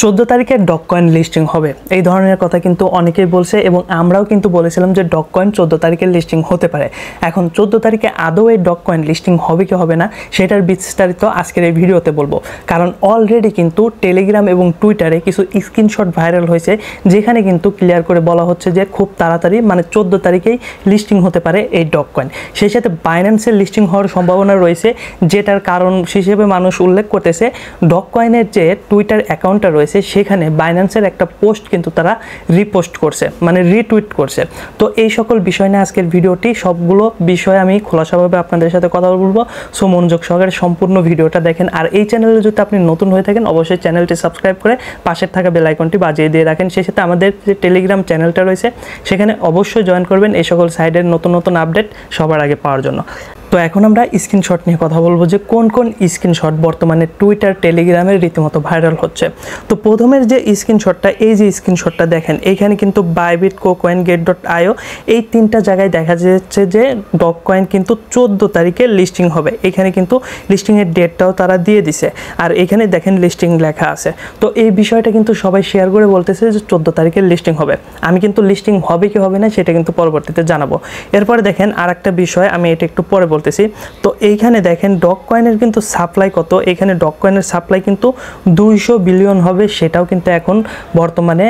চোদ্দ তারিখে doc coin listing হবে এই ধরনের কথা কিন্তু অনেকেই বলছে এবং আমরাও কিন্তু বলেছিলাম যে ডক কয়েন চোদ্দ তারিখে লিস্টিং হতে পারে এখন চোদ্দ তারিখে আদৌ এই ডক কয়েন লিস্টিং হবে কি হবে না সেটার বিস্তারিত আজকের এই ভিডিওতে বলবো কারণ অলরেডি কিন্তু টেলিগ্রাম এবং টুইটারে কিছু স্ক্রিনশট ভাইরাল হয়েছে যেখানে কিন্তু ক্লিয়ার করে বলা হচ্ছে যে খুব তাড়াতাড়ি মানে চোদ্দ তারিখেই লিস্টিং হতে পারে এই ডক কয়েন সেই সাথে বাইন্যান্সের লিস্টিং হওয়ার সম্ভাবনা রয়েছে যেটার কারণ হিসেবে মানুষ উল্লেখ করতেছে ডক কয়েনের যে টুইটার অ্যাকাউন্টটা রয়েছে সেখানে বাইন্যান্সের একটা পোস্ট কিন্তু তারা রিপোস্ট করছে মানে রিটুইট করছে তো এই সকল বিষয় নিয়ে আজকের ভিডিওটি সবগুলো বিষয় আমি খোলাসাভাবে আপনাদের সাথে কথা বলবো সো মনোযোগ সহকারে সম্পূর্ণ ভিডিওটা দেখেন আর এই চ্যানেলে যদি আপনি নতুন হয়ে থাকেন অবশ্যই চ্যানেলটি সাবস্ক্রাইব করে পাশের থাকা বেলাইকনটি বাজিয়ে দিয়ে রাখেন সেই সাথে আমাদের যে টেলিগ্রাম চ্যানেলটা রয়েছে সেখানে অবশ্যই জয়েন করবেন এই সকল সাইডের নতুন নতুন আপডেট সবার আগে পাওয়ার জন্য তো এখন আমরা স্ক্রিনশট নিয়ে কথা বলবো যে কোন কোন স্ক্রিনশট বর্তমানে টুইটার টেলিগ্রামের রীতিমতো ভাইরাল হচ্ছে তো প্রথমের যে স্ক্রিনশটটা এই যে স্ক্রিনশটটা দেখেন এইখানে কিন্তু Bybit KuCoin Gate dot io এই তিনটা জায়গায় দেখা যাচ্ছে যে ডক কয়েন কিন্তু চোদ্দো তারিখে লিস্টিং হবে এখানে কিন্তু লিস্টিংয়ের ডেটটাও তারা দিয়ে দিছে আর এখানে দেখেন লিস্টিং লেখা আছে তো এই বিষয়টা কিন্তু সবাই শেয়ার করে বলতেছে যে চোদ্দো তারিখে লিস্টিং হবে আমি কিন্তু লিস্টিং হবে কি হবে না সেটা কিন্তু পরবর্তীতে জানাবো এরপরে দেখেন আর একটা বিষয় আমি এটা একটু পরে বলছি বলতেছি তো এইখানে দেখেন ডক কয়েনের কিন্তু সাপ্লাই কত এখানে ডক কয়েনের সাপ্লাই কিন্তু দুইশো বিলিয়ন হবে সেটাও কিন্তু এখন বর্তমানে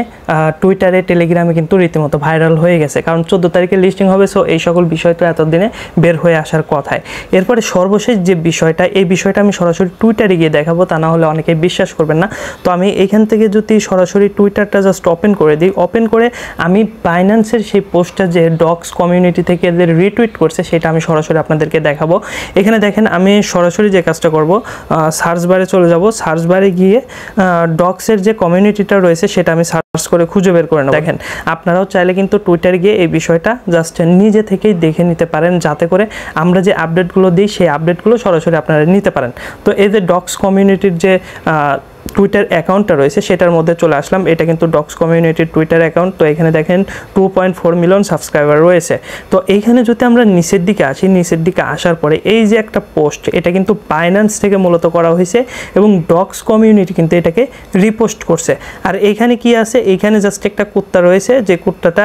টুইটারে টেলিগ্রামে কিন্তু রীতিমতো ভাইরাল হয়ে গেছে কারণ চোদ্দো তারিখে লিস্টিং হবে সো এই সকল বিষয় তো এতদিনে বের হয়ে আসার কথায় এরপরে সর্বশেষ যে বিষয়টা এই বিষয়টা আমি সরাসরি টুইটারে গিয়ে দেখাবো তা না হলে অনেকে বিশ্বাস করবেন না তো আমি এখান থেকে যদি সরাসরি টুইটারটা জাস্ট ওপেন করে দিই ওপেন করে আমি বাইন্যান্সের সেই পোস্টটা যে ডক্স কমিউনিটি থেকে এদের রিটুইট করছে সেটা আমি সরাসরি আপনাদেরকে দেখাবো এখানে দেখেন আমি সরাসরি যে কাজটা করব সার্চ বারে চলে যাব সার্চ বারে গিয়ে ডক্সের যে কমিউনিটিটা রয়েছে সেটা আমি সার্চ করে খুঁজে বের করে নেব দেখেন আপনারাও চাইলে কিন্তু টুইটার গিয়ে এই বিষয়টা জাস্ট নিজে থেকেই দেখে নিতে পারেন যাতে করে আমরা যে আপডেটগুলো দিই সেই আপডেটগুলো সরাসরি আপনারা নিতে পারেন তো এই যে ডক্স কমিউনিটির যে টুইটার অ্যাকাউন্টটা রয়েছে সেটার মধ্যে চলে আসলাম এটা কিন্তু ডক্স কমিউনিটির টুইটার অ্যাকাউন্ট তো এখানে দেখেন two point four million subscriber রয়েছে তো এইখানে যদি আমরা নিচের দিকে আসি নিচের দিকে আসার পরে এই যে একটা পোস্ট এটা কিন্তু বাইন্যান্স থেকে মূলত করা হয়েছে এবং ডক্স কমিউনিটি কিন্তু এটাকে রিপোস্ট করছে আর এইখানে কি আছে এইখানে জাস্ট একটা কুত্তা রয়েছে যে কুত্তাটা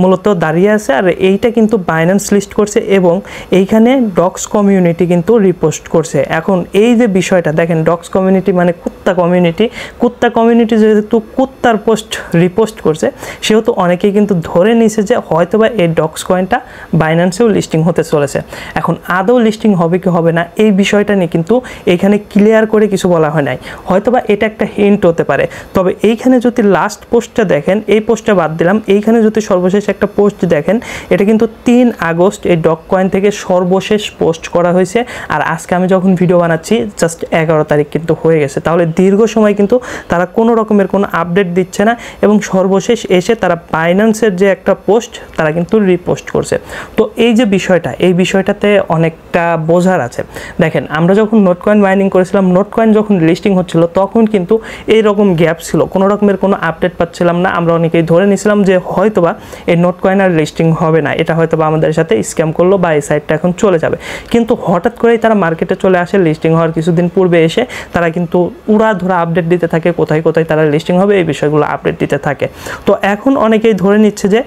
মূলত দাঁড়িয়ে আছে আর এইটা কিন্তু বাইন্যান্স লিস্ট করছে এবং এইখানে ডক্স কমিউনিটি কিন্তু রিপোস্ট করছে এখন এই যে বিষয়টা দেখেন ডক্স কমিউনিটি মানে কুত্তা কমিউনিটি কুত্তা কমিউনিটি যেহেতু কুত্তার পোস্ট রিপোস্ট করছে সেহেতু অনেকেই কিন্তু ধরে নিছে যে হয়তো বা এই ডক্স কয়েনটা বাইন্যান্সেও লিস্টিং হতে চলেছে এখন আদৌ লিস্টিং হবে কি হবে না এই বিষয়টা নিয়ে কিন্তু এখানে ক্লিয়ার করে কিছু বলা হয় নাই হয়তোবা এটা একটা হিন্ট হতে পারে তবে এইখানে যদি লাস্ট পোস্টটা দেখেন এই পোস্টটা বাদ দিলাম এইখানে যদি সর্বশেষ একটা পোস্ট দেখেন এটা কিন্তু তিন আগস্ট এই ডক কয়েন থেকে সর্বশেষ পোস্ট করা হয়েছে আর আজকে আমি যখন ভিডিও বানাচ্ছি জাস্ট এগারো তারিখ কিন্তু হয়ে গেছে তাহলে দীর্ঘ দীর্ঘ সময় কিন্তু তারা কোনো রকমের কোনো আপডেট দিচ্ছে না এবং সর্বশেষ এসে তারা বাইন্যান্সের যে একটা পোস্ট তারা কিন্তু রিপোস্ট করছে তো এই যে বিষয়টা এই বিষয়টাতে অনেকটা বোঝার আছে দেখেন আমরা যখন নোট কয়েন মাইনিং করেছিলাম নোট কয়েন যখন লিস্টিং হচ্ছিলো তখন কিন্তু এই রকম গ্যাপ ছিল কোনো রকমের কোনো আপডেট পাচ্ছিলাম না আমরা অনেকেই ধরে নিয়েছিলাম যে হয়তোবা এই নোট কয়েন আর লিস্টিং হবে না এটা হয়তো বা আমাদের সাথে স্ক্যাম করলো বা এই সাইটটা এখন চলে যাবে কিন্তু হঠাৎ করেই তারা মার্কেটে চলে আসে লিস্টিং হওয়ার কিছুদিন পূর্বে এসে তারা কিন্তু উড়া ধরো আপডেট দিতে থাকে কোথায় কোথায় তারা লিস্টিং হবে এই বিষয়গুলো আপডেট দিতে থাকে তো এখন অনেকেই ধরে নিচ্ছে যে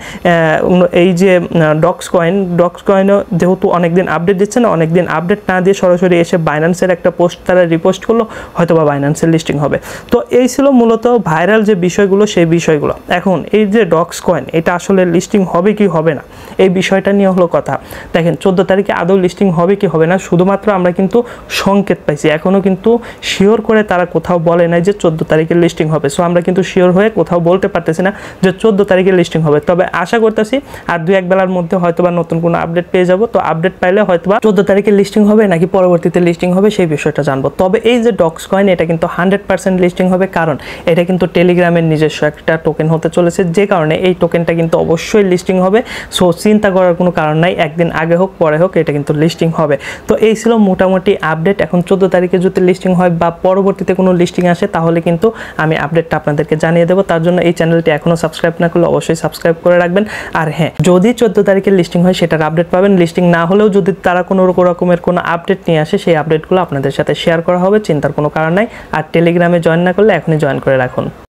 এই যে ডক্স কয়েন ডক্স কয়েনও যেহেতু অনেকদিন আপডেট দিচ্ছে না অনেকদিন আপডেট না দিয়ে সরাসরি এসে বাইন্যান্সের একটা পোস্ট তারা রিপোস্ট করলো হয়তো বা বাইন্যান্সের লিস্টিং হবে তো এই ছিল মূলত ভাইরাল যে বিষয়গুলো সেই বিষয়গুলো এখন এই যে ডক্স কয়েন এটা আসলে লিস্টিং হবে কি হবে না এই বিষয়টা নিয়ে হলো কথা দেখেন চোদ্দো তারিখে আদৌ লিস্টিং হবে কি হবে না শুধুমাত্র আমরা কিন্তু সংকেত পাইছি এখনও কিন্তু শিওর করে তারা কোথাও বলে নাই যে চোদ্দ তারিখে লিস্টিং হবে সো আমরা কিন্তু শিওর হয়ে কোথাও বলতে পারতেছি না যে চোদ্দ তারিখে লিস্টিং হবে তবে আশা করতেছি আর দু এক বেলার মধ্যে হয়তোবা নতুন কোনো আপডেট পেয়ে যাব তো আপডেট পাইলে হয়তোবা চোদ্দ তারিখে লিস্টিং হবে নাকি পরবর্তীতে লিস্টিং হবে সেই বিষয়টা জানবো তবে এই যে ডক্স কয়েন এটা কিন্তু হান্ড্রেড পার্সেন্ট লিস্টিং হবে কারণ এটা কিন্তু টেলিগ্রামের নিজস্ব একটা টোকেন হতে চলেছে যে কারণে এই টোকেনটা কিন্তু অবশ্যই লিস্টিং হবে সো চিন্তা করার কোনো কারণ নাই একদিন আগে হোক পরে হোক এটা কিন্তু লিস্টিং হবে তো এই ছিল মোটামুটি আপডেট এখন চোদ্দ তারিখে যদি লিস্টিং হয় বা পরবর্তীতে কোনো লিস্টিং পোস্টিং আসে তাহলে কিন্তু আমি আপডেটটা আপনাদেরকে জানিয়ে দেবো তার জন্য এই চ্যানেলটি এখনও সাবস্ক্রাইব না করলে অবশ্যই সাবস্ক্রাইব করে রাখবেন আর হ্যাঁ যদি চোদ্দ তারিখের লিস্টিং হয় সেটার আপডেট পাবেন লিস্টিং না হলেও যদি তারা কোনো রকমের কোনো আপডেট নিয়ে আসে সেই আপডেটগুলো আপনাদের সাথে শেয়ার করা হবে চিন্তার কোনো কারণ নাই আর টেলিগ্রামে জয়েন না করলে এখনই জয়েন করে রাখুন